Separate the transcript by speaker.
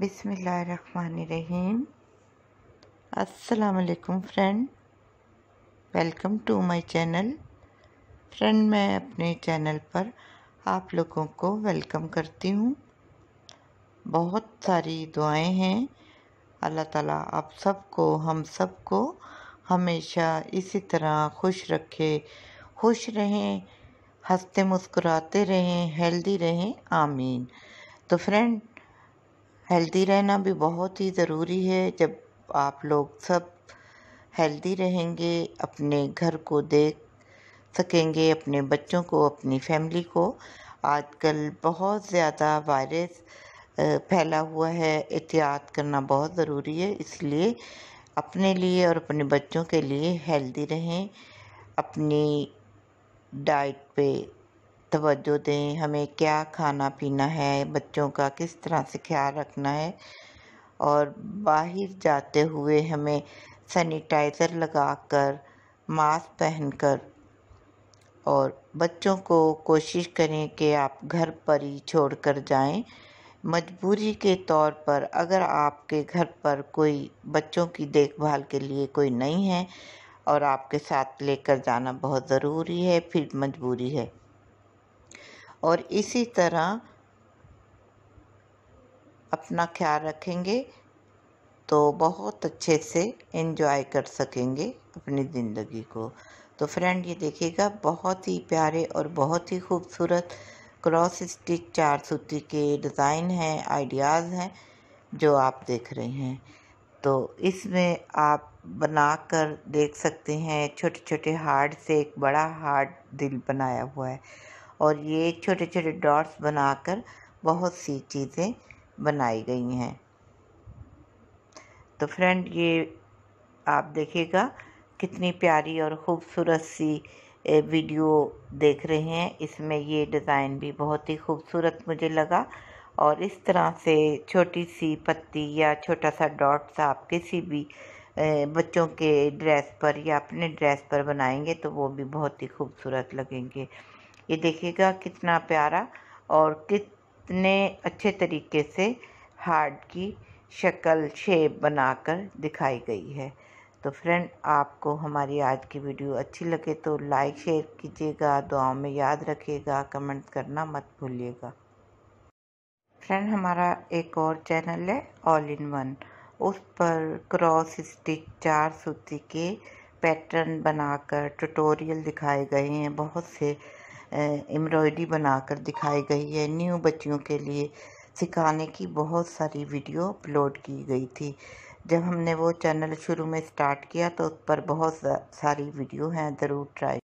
Speaker 1: बिसमीम असलकुम friend welcome to my channel friend मैं अपने चैनल पर आप लोगों को वेलकम करती हूँ बहुत सारी दुआएं हैं अल्लाह ताला आप सबको हम सबको हमेशा इसी तरह खुश रखे खुश रहें हंसते मुस्कुराते रहें हेल्दी रहें आमीन तो फ्रेंड हेल्दी रहना भी बहुत ही ज़रूरी है जब आप लोग सब हेल्दी रहेंगे अपने घर को देख सकेंगे अपने बच्चों को अपनी फैमिली को आजकल बहुत ज़्यादा वायरस फैला हुआ है एहतियात करना बहुत ज़रूरी है इसलिए अपने लिए और अपने बच्चों के लिए हेल्दी रहें अपनी डाइट पे तवज्जो दें हमें क्या खाना पीना है बच्चों का किस तरह से ख्याल रखना है और बाहर जाते हुए हमें सैनिटाइज़र लगाकर मास्क पहनकर और बच्चों को कोशिश करें कि आप घर पर ही छोड़ कर जाएं मजबूरी के तौर पर अगर आपके घर पर कोई बच्चों की देखभाल के लिए कोई नहीं है और आपके साथ लेकर जाना बहुत ज़रूरी है फिर मजबूरी है और इसी तरह अपना ख्याल रखेंगे तो बहुत अच्छे से इन्जॉय कर सकेंगे अपनी ज़िंदगी को तो फ्रेंड ये देखिएगा बहुत ही प्यारे और बहुत ही खूबसूरत क्रॉस स्टिच चार सूती के डिज़ाइन हैं आइडियाज़ हैं जो आप देख रहे हैं तो इसमें आप बना कर देख सकते हैं छोटे छोटे हार्ट से एक बड़ा हार्ट दिल बनाया हुआ है और ये छोटे छोटे डॉट्स बनाकर बहुत सी चीज़ें बनाई गई हैं तो फ्रेंड ये आप देखिएगा कितनी प्यारी और ख़ूबसूरत सी वीडियो देख रहे हैं इसमें ये डिज़ाइन भी बहुत ही खूबसूरत मुझे लगा और इस तरह से छोटी सी पत्ती या छोटा सा डॉट्स आप किसी भी बच्चों के ड्रेस पर या अपने ड्रेस पर बनाएंगे तो वो भी बहुत ही खूबसूरत लगेंगे ये देखिएगा कितना प्यारा और कितने अच्छे तरीके से हार्ट की शक्ल शेप बनाकर दिखाई गई है तो फ्रेंड आपको हमारी आज की वीडियो अच्छी लगे तो लाइक शेयर कीजिएगा दुआओं में याद रखिएगा कमेंट करना मत भूलिएगा फ्रेंड हमारा एक और चैनल है ऑल इन वन उस पर क्रॉस स्टिच चार सूती के पैटर्न बनाकर ट्यूटोरियल दिखाए गए हैं बहुत से एम्ब्रॉयडरी बनाकर दिखाई गई है न्यू बच्चियों के लिए सिखाने की बहुत सारी वीडियो अपलोड की गई थी जब हमने वो चैनल शुरू में स्टार्ट किया तो उस पर बहुत सारी वीडियो हैं ज़रूर ट्राई